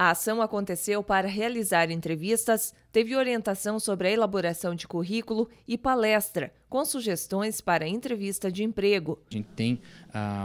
A ação aconteceu para realizar entrevistas, teve orientação sobre a elaboração de currículo e palestra, com sugestões para entrevista de emprego. A gente tem.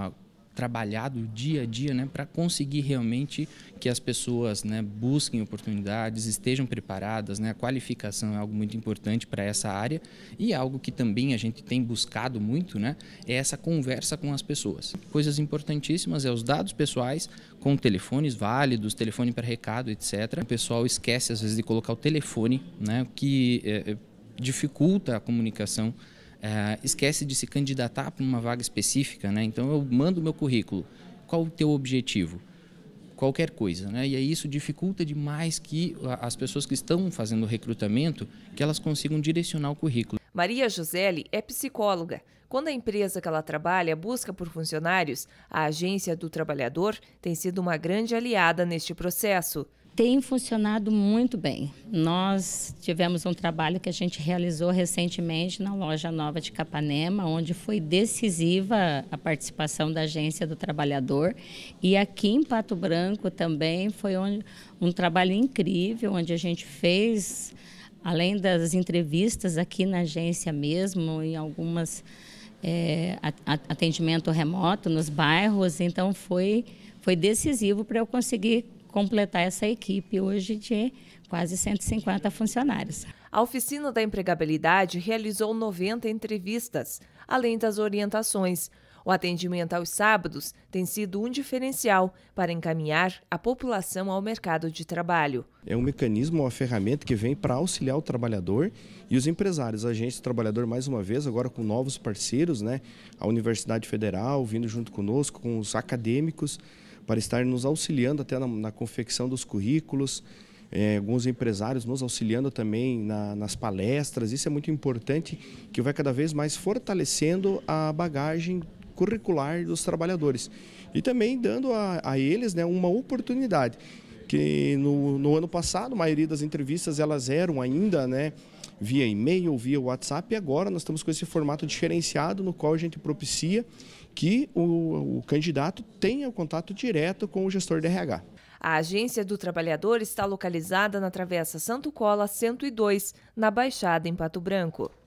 Uh trabalhado dia a dia né, para conseguir realmente que as pessoas né, busquem oportunidades, estejam preparadas. Né? A qualificação é algo muito importante para essa área e é algo que também a gente tem buscado muito né, é essa conversa com as pessoas. Coisas importantíssimas é os dados pessoais com telefones válidos, telefone para recado, etc. O pessoal esquece às vezes de colocar o telefone, né, que é, dificulta a comunicação é, esquece de se candidatar para uma vaga específica, né? Então eu mando meu currículo. Qual o teu objetivo? Qualquer coisa, né? E aí isso dificulta demais que as pessoas que estão fazendo recrutamento que elas consigam direcionar o currículo. Maria Joselli é psicóloga. Quando a empresa que ela trabalha busca por funcionários, a Agência do Trabalhador tem sido uma grande aliada neste processo. Tem funcionado muito bem. Nós tivemos um trabalho que a gente realizou recentemente na loja nova de Capanema, onde foi decisiva a participação da Agência do Trabalhador. E aqui em Pato Branco também foi um, um trabalho incrível, onde a gente fez além das entrevistas aqui na agência mesmo, em algumas é, atendimento remoto nos bairros, então foi, foi decisivo para eu conseguir completar essa equipe hoje de quase 150 funcionários. A oficina da empregabilidade realizou 90 entrevistas, além das orientações o atendimento aos sábados tem sido um diferencial para encaminhar a população ao mercado de trabalho. É um mecanismo, uma ferramenta que vem para auxiliar o trabalhador e os empresários, agentes do trabalhador, mais uma vez, agora com novos parceiros, né? a Universidade Federal vindo junto conosco, com os acadêmicos, para estar nos auxiliando até na, na confecção dos currículos, é, alguns empresários nos auxiliando também na, nas palestras. Isso é muito importante, que vai cada vez mais fortalecendo a bagagem curricular dos trabalhadores. E também dando a, a eles né, uma oportunidade, que no, no ano passado, a maioria das entrevistas elas eram ainda, né? via e-mail, via WhatsApp. E agora nós estamos com esse formato diferenciado no qual a gente propicia que o, o, candidato tenha o contato direto com o gestor de RH. A agência do trabalhador está localizada na Travessa Santo Cola 102, na Baixada, em Pato Branco.